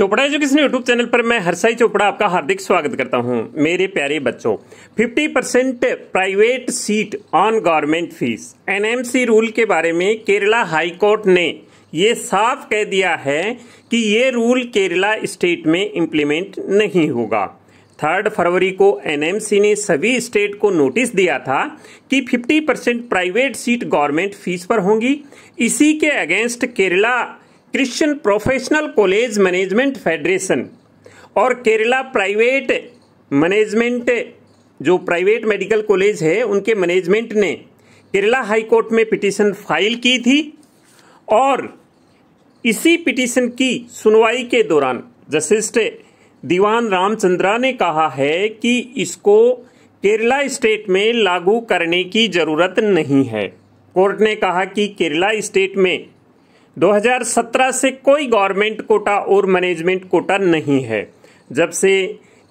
Chopra education YouTube channel पर मैं हरसाई चोपड़ा आपका हार्दिक स्वागत करता हूं मेरे प्यारे बच्चों 50 percent private seat on government fees NMC rule के बारे में केरला हाई कोर्ट ने ये साफ कह दिया है कि ये रूल केरला स्टेट में इम्प्लीमेंट नहीं होगा थर्ड फरवरी को एनएमसी ने सभी स्टेट को नोटिस दिया था कि 50 percent private seat government fees पर होंगी इसी के against Kerala Christian professional college management federation और केरला प्राइवेट मैनेजमेंट जो प्राइवेट मेडिकल कॉलेज है उनके मैनेजमेंट ने केरला हाईकोर्ट में पिटीशन फाइल की थी और इसी पिटीशन की सुनवाई के दौरान जस्टिस दीवान रामचंद्रा ने कहा है कि इसको केरला स्टेट में लागू करने की जरूरत नहीं है कोर्ट ने कहा कि केरला स्टेट में 2017 से कोई गवर्नमेंट कोटा और मैनेजमेंट कोटा नहीं है जब से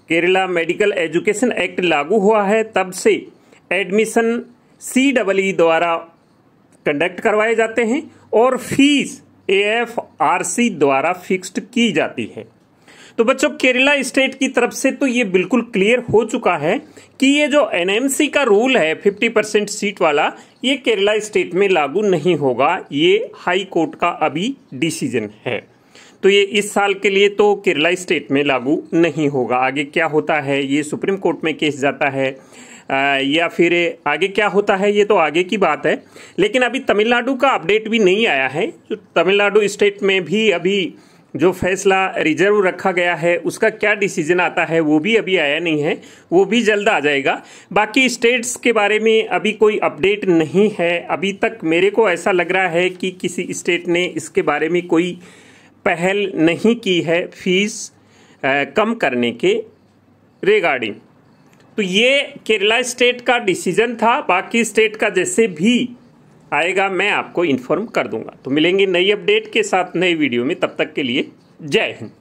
केरला मेडिकल एजुकेशन एक्ट लागू हुआ है तब से एडमिशन सी डबल ई द्वारा कंडक्ट करवाए जाते हैं और fees A F R C द्वारा फिक्स्ड की जाती है तो बच्चों केरला स्टेट की तरफ से तो ये बिल्कुल क्लियर हो चुका है कि ये जो एनएमसी का रूल है 50 परसेंट सीट वाला ये केरला स्टेट में लागू नहीं होगा ये हाई कोर्ट का अभी डिसीजन है तो ये इस साल के लिए तो केरला स्टेट में लागू नहीं होगा आगे क्या होता है ये सुप्रीम कोर्ट में केस जाता है या फिर आगे क्या होता है ये तो आगे की बात है लेकिन अभी तमिलनाडु का अपडेट भी नहीं आया है तमिलनाडु स्टेट में भी अभी जो फैसला रिजर्व रखा गया है उसका क्या डिसीजन आता है वो भी अभी आया नहीं है वो भी जल्द आ जाएगा बाकी स्टेट्स के बारे में अभी कोई अपडेट नहीं है अभी तक मेरे को ऐसा लग रहा है कि किसी स्टेट ने इसके बारे में कोई पहल नहीं की है फीस कम करने के रिगार्डिंग तो ये केरला स्टेट का डिसीजन था बाकी स्टेट का जैसे भी आएगा मैं आपको इन्फॉर्म कर दूंगा तो मिलेंगे नई अपडेट के साथ नई वीडियो में तब तक के लिए जय हिंद